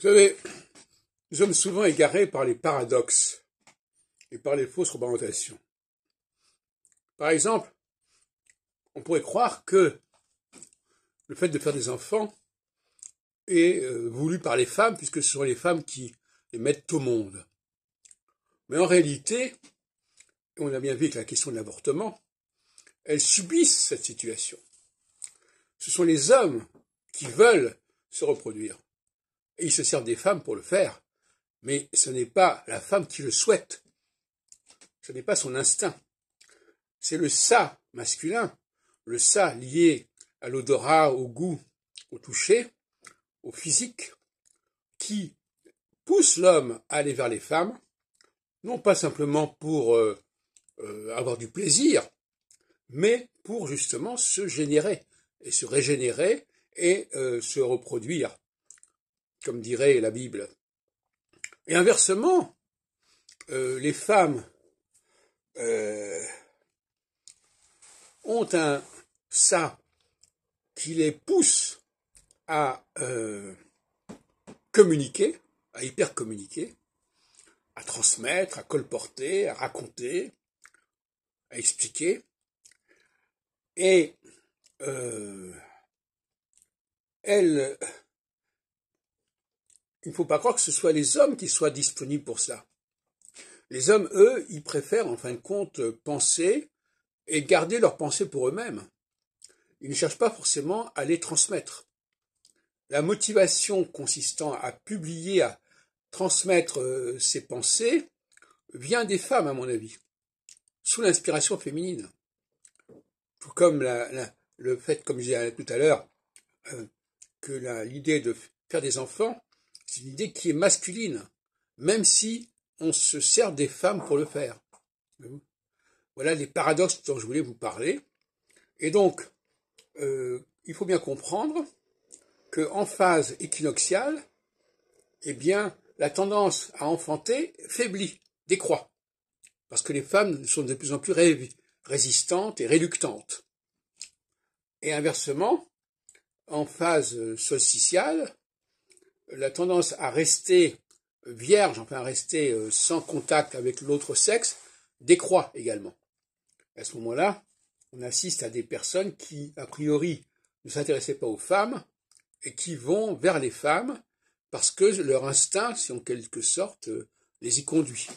Vous savez, nous sommes souvent égarés par les paradoxes et par les fausses représentations. Par exemple, on pourrait croire que le fait de faire des enfants est euh, voulu par les femmes, puisque ce sont les femmes qui les mettent au monde. Mais en réalité, on a bien vu que la question de l'avortement, elles subissent cette situation. Ce sont les hommes qui veulent se reproduire. Il se sert des femmes pour le faire, mais ce n'est pas la femme qui le souhaite. Ce n'est pas son instinct. C'est le ça masculin, le ça lié à l'odorat, au goût, au toucher, au physique, qui pousse l'homme à aller vers les femmes, non pas simplement pour euh, euh, avoir du plaisir, mais pour justement se générer et se régénérer et euh, se reproduire comme dirait la Bible. Et inversement, euh, les femmes euh, ont un ça qui les pousse à euh, communiquer, à hyper-communiquer, à transmettre, à colporter, à raconter, à expliquer. Et elles il ne faut pas croire que ce soit les hommes qui soient disponibles pour cela. Les hommes, eux, ils préfèrent en fin de compte penser et garder leurs pensées pour eux-mêmes. Ils ne cherchent pas forcément à les transmettre. La motivation consistant à publier, à transmettre euh, ses pensées, vient des femmes, à mon avis, sous l'inspiration féminine. Tout comme le fait, comme je disais tout à l'heure, euh, que l'idée de faire des enfants c'est une idée qui est masculine, même si on se sert des femmes pour le faire. Voilà les paradoxes dont je voulais vous parler. Et donc, euh, il faut bien comprendre qu'en phase équinoxiale, eh bien, la tendance à enfanter faiblit, décroît, parce que les femmes sont de plus en plus résistantes et réluctantes. Et inversement, en phase solsticiale, la tendance à rester euh, vierge, enfin à rester euh, sans contact avec l'autre sexe, décroît également. À ce moment-là, on assiste à des personnes qui, a priori, ne s'intéressaient pas aux femmes et qui vont vers les femmes parce que leur instinct, si en quelque sorte, euh, les y conduit.